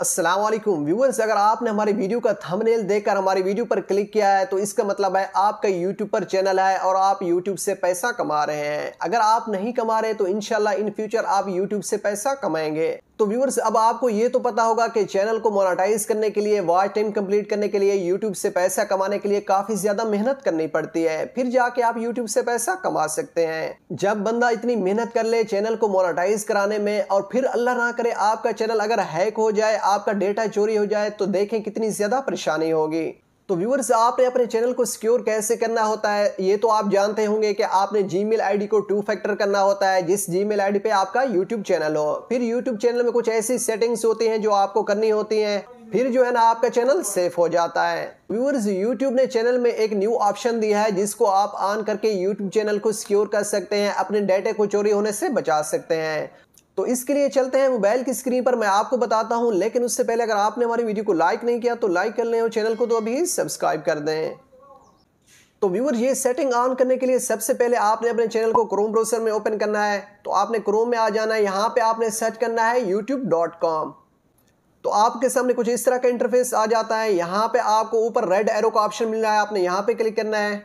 Aslam viewers अगर आपने हमारी वीडियो का थंबनेल देखकर हमारी वीडियो पर क्लिक किया है तो इसका मतलब है आपका यूट्यूब पर चैनल है और आप यूट्यूब से पैसा कमा रहे हैं अगर आप नहीं कमा रहे तो इनशाला इन फ्यूचर आप यूट्यूब से पैसा कमाएंगे तो व्यूअर्स अब आपको ये तो पता होगा कि चैनल को मोनाटाइज करने के लिए वॉच टाइम कंप्लीट करने के लिए यूट्यूब से पैसा कमाने के लिए काफ़ी ज़्यादा मेहनत करनी पड़ती है फिर जाके आप यूट्यूब से पैसा कमा सकते हैं जब बंदा इतनी मेहनत कर ले चैनल को मोनाटाइज कराने में और फिर अल्लाह ना करे आपका चैनल अगर हैक हो जाए आपका डेटा चोरी हो जाए तो देखें कितनी ज़्यादा परेशानी होगी तो व्यूवर्स आपने अपने चैनल को सिक्योर कैसे करना होता है ये तो आप जानते होंगे कि आपने जीमेल आईडी को टू फैक्टर करना होता है जिस जीमेल आईडी पे आपका यूट्यूब चैनल हो फिर यूट्यूब चैनल में कुछ ऐसी सेटिंग्स होती हैं जो आपको करनी होती हैं फिर जो है ना आपका चैनल सेफ हो जाता है व्यूअर्स यूट्यूब ने चैनल में एक न्यू ऑप्शन दिया है जिसको आप ऑन करके यूट्यूब चैनल को सिक्योर कर सकते हैं अपने डेटे को चोरी होने से बचा सकते हैं तो इसके लिए चलते हैं मोबाइल की स्क्रीन पर मैं आपको बताता हूं लेकिन उससे पहले अगर आपने हमारी वीडियो को लाइक नहीं किया तो लाइक कर लें और चैनल को तो अभी सब्सक्राइब कर दें तो व्यूअर ये सेटिंग ऑन करने के लिए सबसे पहले आपने अपने चैनल को क्रोम ब्राउज़र में ओपन करना है तो आपने क्रोम में आ जाना है यहाँ पे आपने सर्च करना है यूट्यूब तो आपके सामने कुछ इस तरह का इंटरफेस आ जाता है यहां पे आपको ऊपर रेड एरो का ऑप्शन मिल रहा है आपने यहां पे क्लिक करना है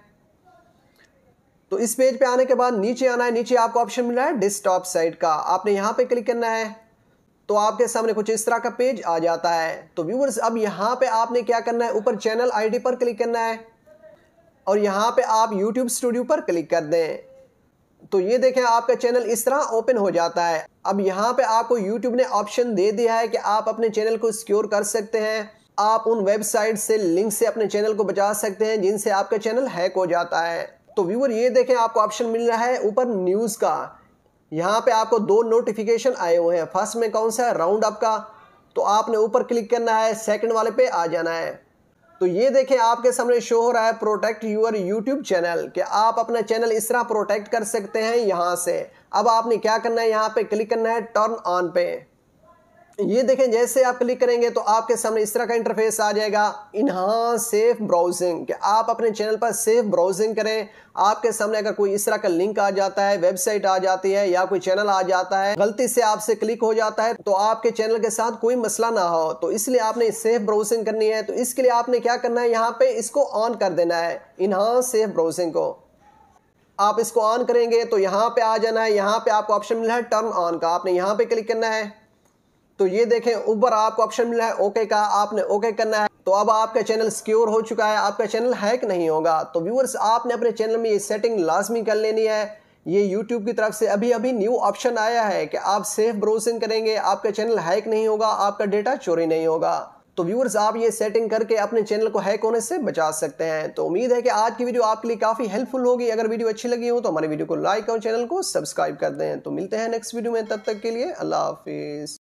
तो इस पेज पे आने के बाद नीचे आना है नीचे आपको ऑप्शन मिल रहा है डिस्कटॉप साइड का आपने यहां पे क्लिक करना है तो आपके सामने कुछ इस तरह का पेज आ जाता है तो व्यूवर्स अब यहां पर आपने क्या करना है ऊपर चैनल आई पर क्लिक करना है और यहां पर आप यूट्यूब स्टूडियो पर क्लिक कर दें तो ये देखें आपका चैनल इस तरह ओपन हो जाता है अब यहाँ पे आपको यूट्यूब ने ऑप्शन दे दिया है कि आप अपने चैनल को सिक्योर कर सकते हैं आप उन वेबसाइट से लिंक से अपने चैनल को बचा सकते हैं जिनसे आपका चैनल हैक हो जाता है तो व्यूवर ये देखें आपको ऑप्शन मिल रहा है ऊपर न्यूज़ का यहाँ पे आपको दो नोटिफिकेशन आए हुए हैं फर्स्ट में कौन सा है राउंड अप का तो आपने ऊपर क्लिक करना है सेकंड वाले पे आ जाना है तो ये देखें आपके सामने शो हो रहा है प्रोटेक्ट यूर यूट्यूब चैनल कि आप अपना चैनल इस तरह प्रोटेक्ट कर सकते हैं यहाँ से अब आपने क्या करना है यहाँ पे क्लिक करना है टर्न ऑन पे ये देखें जैसे आप क्लिक करेंगे तो आपके सामने इस तरह का इंटरफेस आ जाएगा इन्हा सेफ ब्राउजिंग कि आप अपने चैनल पर सेफ ब्राउजिंग करें आपके सामने अगर कोई इस तरह का लिंक आ जाता है वेबसाइट आ जाती है या कोई चैनल आ जाता है गलती से आपसे क्लिक हो जाता है तो आपके चैनल के साथ कोई मसला ना हो तो इसलिए आपने सेफ ब्राउजिंग करनी है तो इसके लिए आपने क्या करना है यहाँ पे इसको ऑन कर देना है इन्हा सेफ ब्राउजिंग को आप इसको ऑन करेंगे तो यहाँ पे आ जाना है यहाँ पे आपको ऑप्शन मिला है टर्न ऑन का आपने यहाँ पे क्लिक करना है तो ये देखें ऊपर आपको ऑप्शन मिला है ओके का आपने ओके करना है तो अब आपका चैनल सिक्योर हो चुका है आपका चैनल हैक नहीं होगा तो व्यूअर्स आपने अपने चैनल में ये सेटिंग लाजमी कर लेनी है ये YouTube की तरफ से अभी अभी न्यू ऑप्शन आया है कि आप सेफ ब्राउजिंग करेंगे आपका चैनल हैक नहीं होगा आपका डेटा चोरी नहीं होगा तो व्यूअर्स आप ये सेटिंग करके अपने चैनल को हैक होने से बचा सकते हैं तो उम्मीद है कि आज की वीडियो आपके लिए काफ़ी हेल्पफुल होगी अगर वीडियो अच्छी लगी हो तो हमारे वीडियो को लाइक और चैनल को सब्सक्राइब कर दें तो मिलते हैं नेक्स्ट वीडियो में तब तक के लिए अल्लाह हाफिज़